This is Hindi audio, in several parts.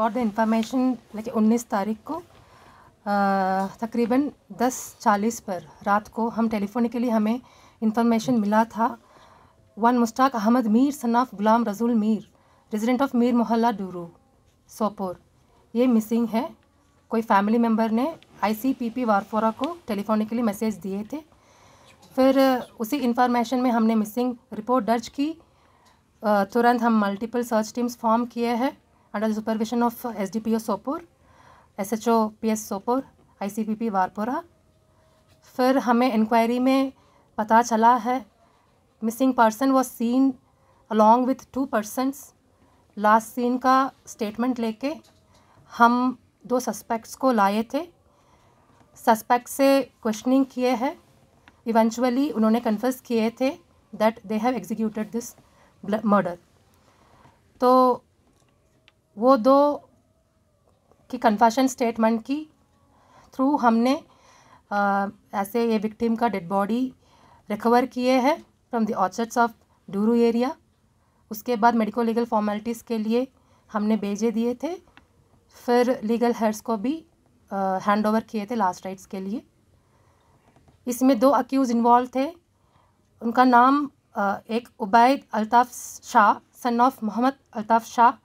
गॉट द इंफॉर्मेशन लेकिन उन्नीस तारीख को तकरीबन दस चालीस पर रात को हम टेलीफोनिकली हमें इंफॉर्मेशन मिला था one Mushtaq Ahmad Mir son of Ghulam Rajul Mir resident of Mir Mohalla Duru Sopore ये मिसिंग है कोई फैमिली मेम्बर ने आईसीपीपी वारफोरा को टेलीफोनिकली मैसेज दिए थे फिर उसी इन्फॉर्मेशन में हमने मिसिंग रिपोर्ट दर्ज की तुरंत हम मल्टीपल सर्च टीम्स फॉर्म किए हैं under the supervision of SDPO Sopore S H O P S Sopore I C P P Warpora फिर हमें इंक्वायरी में पता चला है missing person was seen along with two persons last seen का स्टेटमेंट लेके हम दो सस्पेक्ट्स को लाए थे सस्पेक्ट से क्वेश्चनिंग किए हैं इवेंचुअली उन्होंने कन्फर्स किए थे that they have executed this murder तो वो दो की कन्फेशन स्टेटमेंट की थ्रू हमने आ, ऐसे ये विक्टिम का डेड बॉडी रिकवर किए हैं from the orchards of Duru area उसके बाद मेडिको लीगल फॉर्मेलिटीज़ के लिए हमने भेजे दिए थे फिर लीगल हेड्स को भी हैंड ओवर किए थे लास्ट राइट्स के लिए इसमें दो अक्यूज़ इन्वॉल्व थे उनका नाम आ, एक Ubaid Altaf Shah son of Mohammad Altaf Shah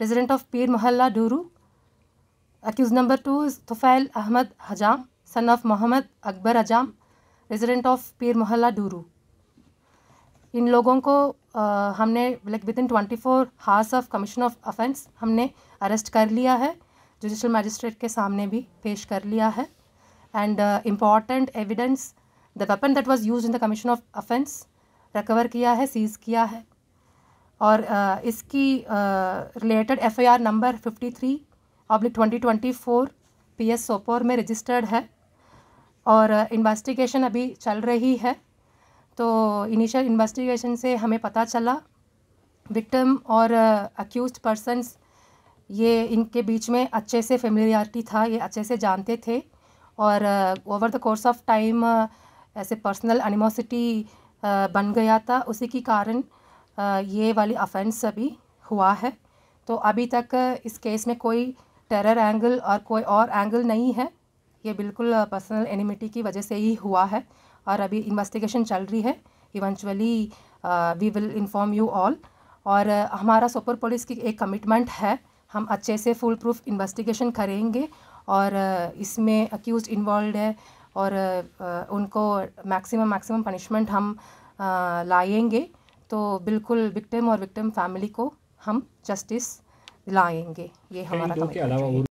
resident of Pir Mohalla Duru. Accused number two is Tufail Ahmad Hajam, son of Mohammad Akbar Hajam, resident of Pir Mohalla Duru. इन लोगों को आ, हमने like within twenty four hours of commission of offence हमने अरेस्ट कर लिया है जुडिशल मजिस्ट्रेट के सामने भी पेश कर लिया है and important evidence the weapon that was used in the commission of offence recover किया है सीज किया है और इसकी related R number fifty three अपनी twenty twenty four P S Sopore में रजिस्टर्ड है और इन्वेस्टिगेशन अभी चल रही है तो इनिशियल इन्वेस्टिगेशन से हमें पता चला विक्टिम और अक्यूज पर्सनस ये इनके बीच में अच्छे से फेमिलियरिटी था ये अच्छे से जानते थे और over the course of time ऐसे पर्सनल एनिमोसिटी बन गया था उसी के कारण ये वाली अफेंस अभी हुआ है तो अभी तक इस केस में कोई टेरर एंगल और कोई और एंगल नहीं है ये बिल्कुल पर्सनल एनिमिटी की वजह से ही हुआ है और अभी इन्वेस्टिगेशन चल रही है eventually we will inform you all और हमारा सुपर पुलिस की एक कमिटमेंट है हम अच्छे से फुल प्रूफ इन्वेस्टिगेशन करेंगे और इसमें अक्यूज इन्वॉल्व है और उनको मैक्सिमम मैक्सिमम पनिशमेंट हम लाएंगे तो बिल्कुल विक्टिम और विक्टिम फैमिली को हम जस्टिस दिलाएंगे ये हमारा